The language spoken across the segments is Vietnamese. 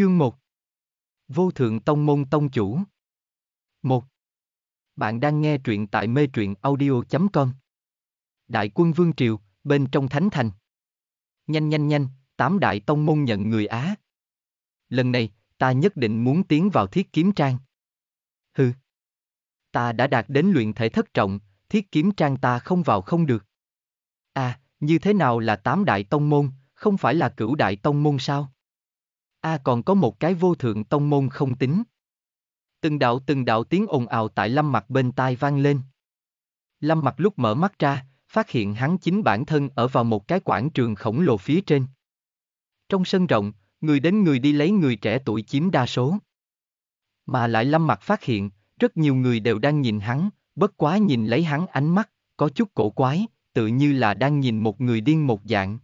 Chương 1 Vô Thượng Tông Môn Tông Chủ 1. Bạn đang nghe truyện tại mê truyện audio.com Đại quân Vương Triều, bên trong Thánh Thành Nhanh nhanh nhanh, tám đại tông môn nhận người Á Lần này, ta nhất định muốn tiến vào thiết kiếm trang Hừ Ta đã đạt đến luyện thể thất trọng, thiết kiếm trang ta không vào không được À, như thế nào là tám đại tông môn, không phải là cửu đại tông môn sao? a à còn có một cái vô thượng tông môn không tính. Từng đạo từng đạo tiếng ồn ào tại lâm mặt bên tai vang lên. Lâm mặt lúc mở mắt ra, phát hiện hắn chính bản thân ở vào một cái quảng trường khổng lồ phía trên. Trong sân rộng, người đến người đi lấy người trẻ tuổi chiếm đa số. Mà lại lâm mặt phát hiện, rất nhiều người đều đang nhìn hắn, bất quá nhìn lấy hắn ánh mắt, có chút cổ quái, tự như là đang nhìn một người điên một dạng.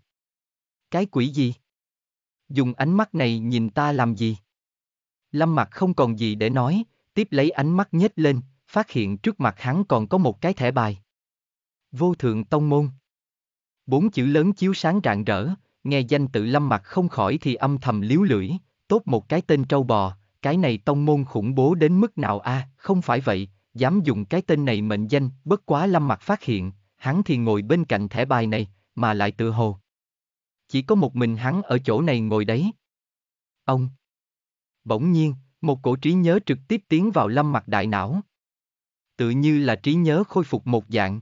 Cái quỷ gì? dùng ánh mắt này nhìn ta làm gì? Lâm mặt không còn gì để nói, tiếp lấy ánh mắt nhếch lên, phát hiện trước mặt hắn còn có một cái thẻ bài. Vô thượng tông môn. Bốn chữ lớn chiếu sáng rạng rỡ, nghe danh tự lâm mặt không khỏi thì âm thầm liếu lưỡi, tốt một cái tên trâu bò, cái này tông môn khủng bố đến mức nào a? À, không phải vậy, dám dùng cái tên này mệnh danh, bất quá lâm mặt phát hiện, hắn thì ngồi bên cạnh thẻ bài này, mà lại tự hồ chỉ có một mình hắn ở chỗ này ngồi đấy. Ông. Bỗng nhiên, một cổ trí nhớ trực tiếp tiến vào lâm mặt đại não. Tự như là trí nhớ khôi phục một dạng.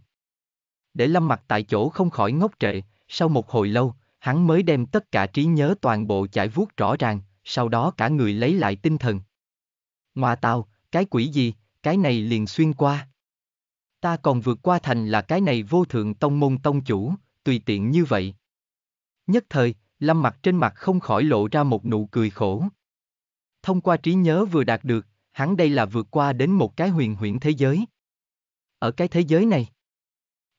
Để lâm mặt tại chỗ không khỏi ngốc trệ, sau một hồi lâu, hắn mới đem tất cả trí nhớ toàn bộ chải vuốt rõ ràng, sau đó cả người lấy lại tinh thần. Ngoà tàu, cái quỷ gì, cái này liền xuyên qua. Ta còn vượt qua thành là cái này vô thượng tông môn tông chủ, tùy tiện như vậy. Nhất thời, Lâm mặt trên mặt không khỏi lộ ra một nụ cười khổ. Thông qua trí nhớ vừa đạt được, hắn đây là vượt qua đến một cái huyền huyễn thế giới. Ở cái thế giới này,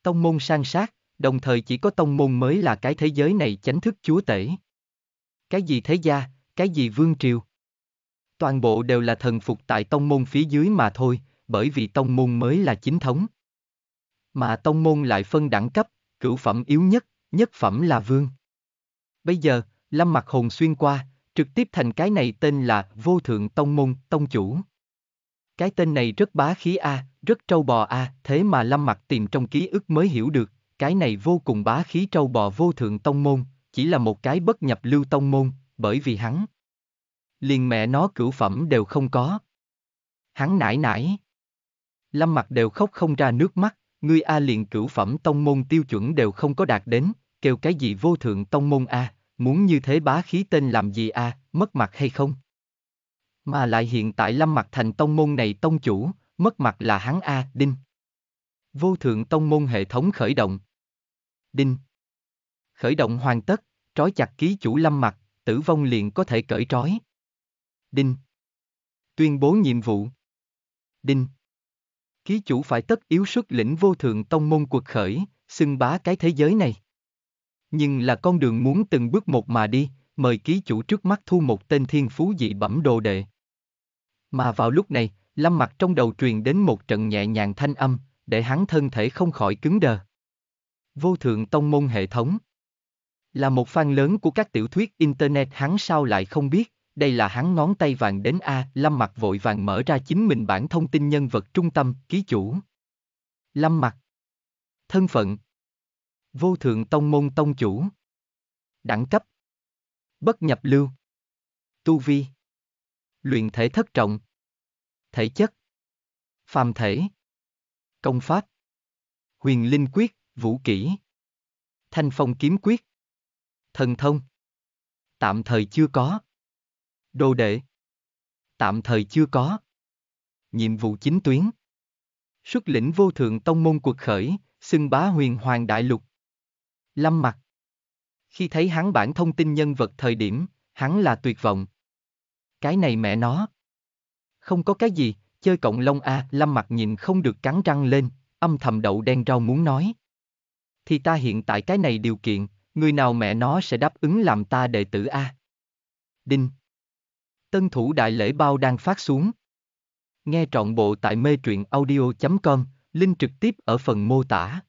tông môn sang sát, đồng thời chỉ có tông môn mới là cái thế giới này chánh thức chúa tể. Cái gì thế gia, cái gì vương triều. Toàn bộ đều là thần phục tại tông môn phía dưới mà thôi, bởi vì tông môn mới là chính thống. Mà tông môn lại phân đẳng cấp, cửu phẩm yếu nhất, nhất phẩm là vương. Bây giờ, Lâm Mặc Hồn xuyên qua, trực tiếp thành cái này tên là Vô Thượng Tông Môn, Tông Chủ. Cái tên này rất bá khí a, rất trâu bò a, thế mà Lâm Mặc tìm trong ký ức mới hiểu được, cái này vô cùng bá khí trâu bò Vô Thượng Tông Môn, chỉ là một cái bất nhập lưu tông môn, bởi vì hắn. Liền mẹ nó cửu phẩm đều không có. Hắn nải nải. Lâm Mặc đều khóc không ra nước mắt, ngươi A liền cửu phẩm tông môn tiêu chuẩn đều không có đạt đến, kêu cái gì vô thượng tông môn a, à, muốn như thế bá khí tên làm gì a, à, mất mặt hay không? Mà lại hiện tại Lâm Mặt thành tông môn này tông chủ, mất mặt là hắn a, à, đinh. Vô thượng tông môn hệ thống khởi động. Đinh. Khởi động hoàn tất, trói chặt ký chủ Lâm Mặt, tử vong liền có thể cởi trói. Đinh. Tuyên bố nhiệm vụ. Đinh. Ký chủ phải tất yếu xuất lĩnh vô thượng tông môn cuộc khởi, xưng bá cái thế giới này nhưng là con đường muốn từng bước một mà đi, mời ký chủ trước mắt thu một tên thiên phú dị bẩm đồ đệ. Mà vào lúc này, lâm mặt trong đầu truyền đến một trận nhẹ nhàng thanh âm, để hắn thân thể không khỏi cứng đờ. Vô thượng tông môn hệ thống Là một fan lớn của các tiểu thuyết Internet hắn sao lại không biết, đây là hắn ngón tay vàng đến A, lâm mặt vội vàng mở ra chính mình bản thông tin nhân vật trung tâm, ký chủ. Lâm mặt Thân phận, Vô thượng tông môn tông chủ. Đẳng cấp. Bất nhập lưu. Tu vi. Luyện thể thất trọng. Thể chất. Phàm thể. Công pháp. Huyền linh quyết, vũ kỹ. Thanh phong kiếm quyết. Thần thông. Tạm thời chưa có. Đồ đệ. Tạm thời chưa có. Nhiệm vụ chính tuyến. Xuất lĩnh vô thượng tông môn cuộc khởi, xưng bá huyền hoàng đại lục. Lâm mặt. Khi thấy hắn bản thông tin nhân vật thời điểm, hắn là tuyệt vọng. Cái này mẹ nó. Không có cái gì, chơi cộng lông a à, Lâm mặt nhìn không được cắn răng lên, âm thầm đậu đen rau muốn nói. Thì ta hiện tại cái này điều kiện, người nào mẹ nó sẽ đáp ứng làm ta đệ tử a à? Đinh. Tân thủ đại lễ bao đang phát xuống. Nghe trọn bộ tại mê truyện audio.com, link trực tiếp ở phần mô tả.